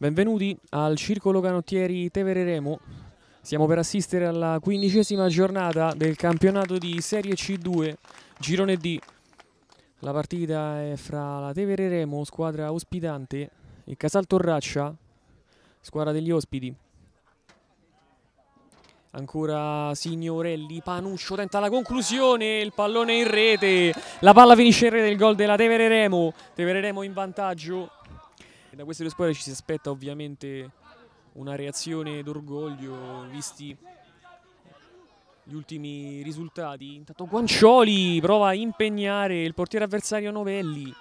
Benvenuti al Circolo Canottieri Tevere Remo. Siamo per assistere alla quindicesima giornata del campionato di Serie C2, Girone D. La partita è fra la Tevere Remo, squadra ospitante, e Casal Torraccia, squadra degli ospiti. Ancora Signorelli, Panuccio tenta la conclusione, il pallone in rete, la palla finisce in rete, il gol della Tevere Remo, Tevere Remo in vantaggio da queste due squadre ci si aspetta ovviamente una reazione d'orgoglio visti gli ultimi risultati. Intanto Guancioli prova a impegnare il portiere avversario Novelli.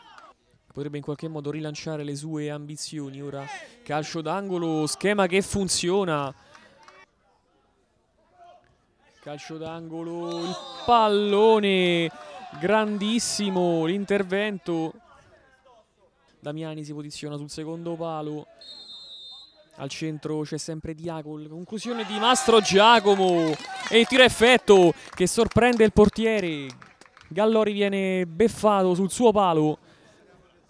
Potrebbe in qualche modo rilanciare le sue ambizioni. Ora calcio d'angolo, schema che funziona. Calcio d'angolo, il pallone grandissimo, l'intervento Damiani si posiziona sul secondo palo al centro c'è sempre Diacol, conclusione di Mastro Giacomo e il tiro effetto che sorprende il portiere. Gallori viene beffato sul suo palo,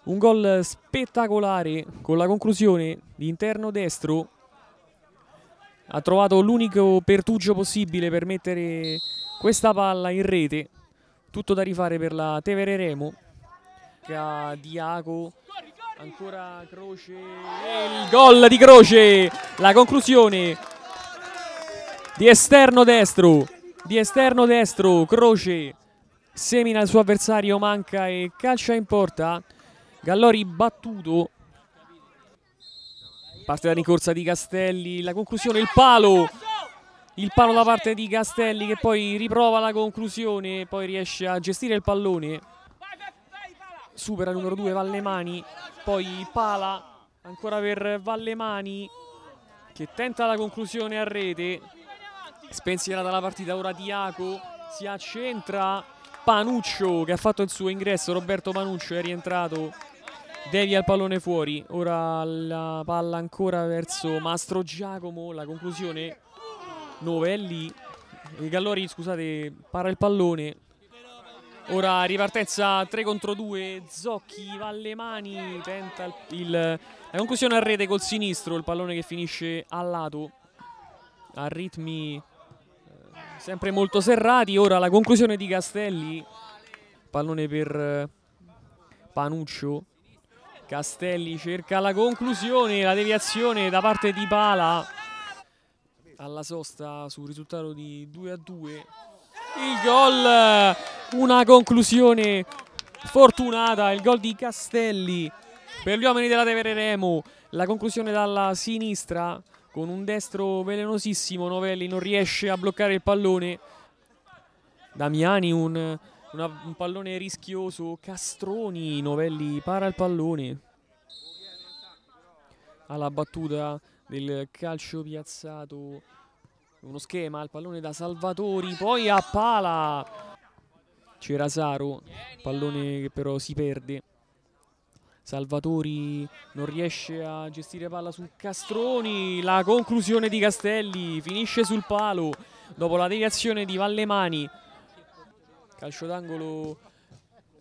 un gol spettacolare con la conclusione di interno destro. Ha trovato l'unico pertugio possibile per mettere questa palla in rete. Tutto da rifare per la Tevere Remo. che ha Diaco ancora Croce il gol di Croce la conclusione di esterno destro di esterno destro Croce semina il suo avversario manca e calcia in porta Gallori battuto parte da rincorsa di Castelli la conclusione il palo il palo da parte di Castelli che poi riprova la conclusione poi riesce a gestire il pallone supera il numero 2 Vallemani, poi Pala ancora per Vallemani che tenta la conclusione a rete, spensierata la partita ora Diaco, si accentra Panuccio che ha fatto il suo ingresso, Roberto Panuccio è rientrato, devia il pallone fuori, ora la palla ancora verso Mastro Giacomo, la conclusione Novelli, Gallori scusate para il pallone Ora ripartenza 3 contro 2, Zocchi va alle mani, tenta il, il, la conclusione a rete col sinistro, il pallone che finisce a lato, a ritmi eh, sempre molto serrati, ora la conclusione di Castelli, pallone per eh, Panuccio, Castelli cerca la conclusione, la deviazione da parte di Pala alla sosta sul risultato di 2 a 2 il gol, una conclusione fortunata, il gol di Castelli per gli uomini della Tevere Remo, la conclusione dalla sinistra con un destro velenosissimo, Novelli non riesce a bloccare il pallone, Damiani un, una, un pallone rischioso, Castroni, Novelli para il pallone alla battuta del calcio piazzato uno schema, il pallone da Salvatori, poi a pala c'era Saru, pallone che però si perde. Salvatori non riesce a gestire palla su Castroni, la conclusione di Castelli finisce sul palo dopo la deviazione di Vallemani. Calcio d'angolo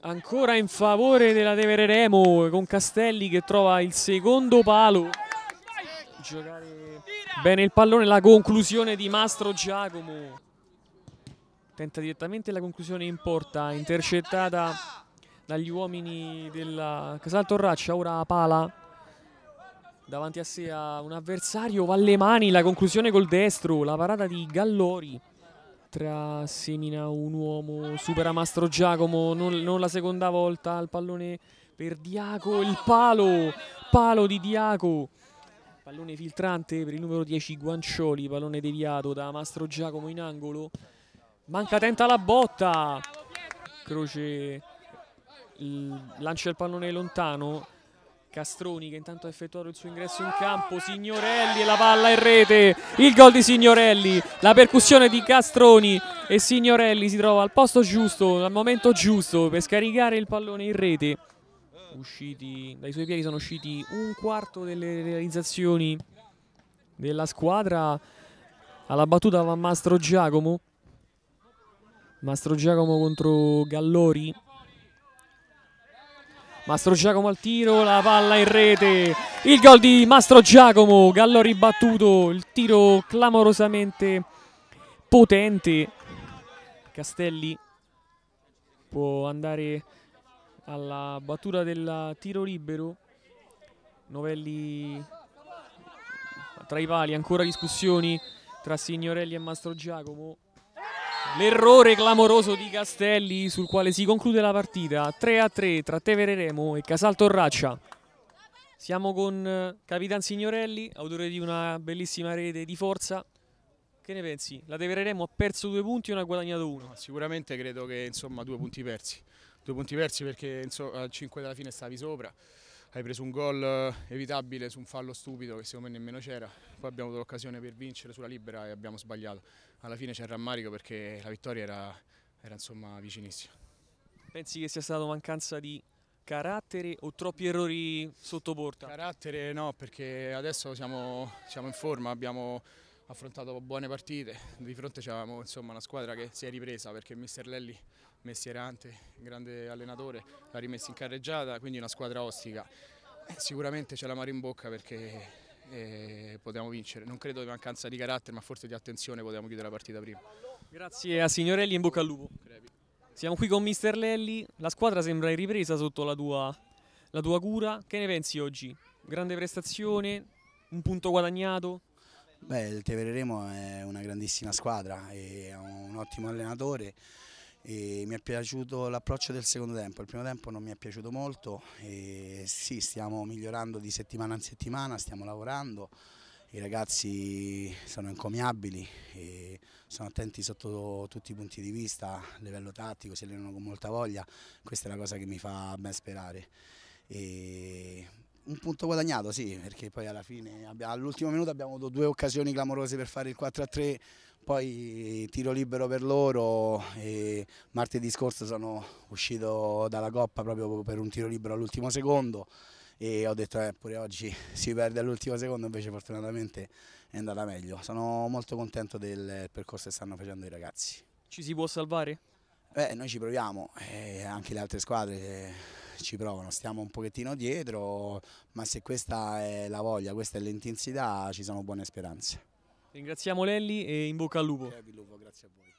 ancora in favore della Tevereremo con Castelli che trova il secondo palo giocare bene il pallone, la conclusione di Mastro Giacomo. Tenta direttamente la conclusione in porta, intercettata dagli uomini della Casal Torraccia, ora Pala. Davanti a sé a un avversario, mani la conclusione col destro, la parata di Gallori. Tra semina un uomo, supera Mastro Giacomo, non, non la seconda volta, al pallone per Diaco, il palo, palo di Diaco. Pallone filtrante per il numero 10 Guancioli, pallone deviato da Mastro Giacomo in angolo. Manca tenta la botta. Croce lancia il pallone lontano. Castroni che intanto ha effettuato il suo ingresso in campo, Signorelli e la palla in rete, il gol di Signorelli, la percussione di Castroni e Signorelli si trova al posto giusto, al momento giusto per scaricare il pallone in rete usciti, dai suoi piedi sono usciti un quarto delle realizzazioni della squadra. Alla battuta va Mastro Giacomo. Mastro Giacomo contro Gallori. Mastro Giacomo al tiro, la palla in rete. Il gol di Mastro Giacomo, Gallori battuto, il tiro clamorosamente potente. Castelli può andare alla battuta del tiro libero. Novelli tra i pali, ancora discussioni tra Signorelli e Mastro Giacomo. L'errore clamoroso di Castelli sul quale si conclude la partita 3 a 3 tra Tevere Remo e Casal Torraccia. Siamo con eh, Capitan Signorelli, autore di una bellissima rete di forza. Che ne pensi? La Tevere Remo ha perso due punti o ne ha guadagnato uno? Sicuramente credo che insomma due punti persi due punti persi perché insomma, a 5 della fine stavi sopra, hai preso un gol eh, evitabile su un fallo stupido che secondo me nemmeno c'era, poi abbiamo avuto l'occasione per vincere sulla libera e abbiamo sbagliato. Alla fine c'è il rammarico perché la vittoria era, era insomma, vicinissima. Pensi che sia stata mancanza di carattere o troppi errori sotto porta? Carattere no, perché adesso siamo, siamo in forma, abbiamo affrontato buone partite, di fronte c'avevamo una squadra che si è ripresa perché mister Lelli, messierante, grande allenatore, l'ha rimessa in carreggiata, quindi una squadra ostica. Eh, sicuramente c'è la mare in bocca perché eh, potevamo vincere. Non credo di mancanza di carattere, ma forse di attenzione potevamo chiudere la partita prima. Grazie a Signorelli, in bocca al lupo. Siamo qui con mister Lelli, la squadra sembra in ripresa sotto la tua, la tua cura. Che ne pensi oggi? Grande prestazione, un punto guadagnato? Beh, il Tevereremo è una grandissima squadra, è un ottimo allenatore e mi è piaciuto l'approccio del secondo tempo, il primo tempo non mi è piaciuto molto e sì, stiamo migliorando di settimana in settimana, stiamo lavorando, i ragazzi sono incomiabili e sono attenti sotto tutti i punti di vista, a livello tattico, si allenano con molta voglia, questa è la cosa che mi fa ben sperare. E un punto guadagnato, sì, perché poi alla fine, all'ultimo minuto abbiamo avuto due occasioni clamorose per fare il 4-3, poi tiro libero per loro e martedì scorso sono uscito dalla Coppa proprio per un tiro libero all'ultimo secondo e ho detto eh, pure oggi si perde all'ultimo secondo invece fortunatamente è andata meglio sono molto contento del percorso che stanno facendo i ragazzi ci si può salvare? Beh, noi ci proviamo eh, anche le altre squadre eh, ci provano, stiamo un pochettino dietro, ma se questa è la voglia, questa è l'intensità, ci sono buone speranze. Ringraziamo Lelli e in bocca al lupo. Lupo grazie a voi.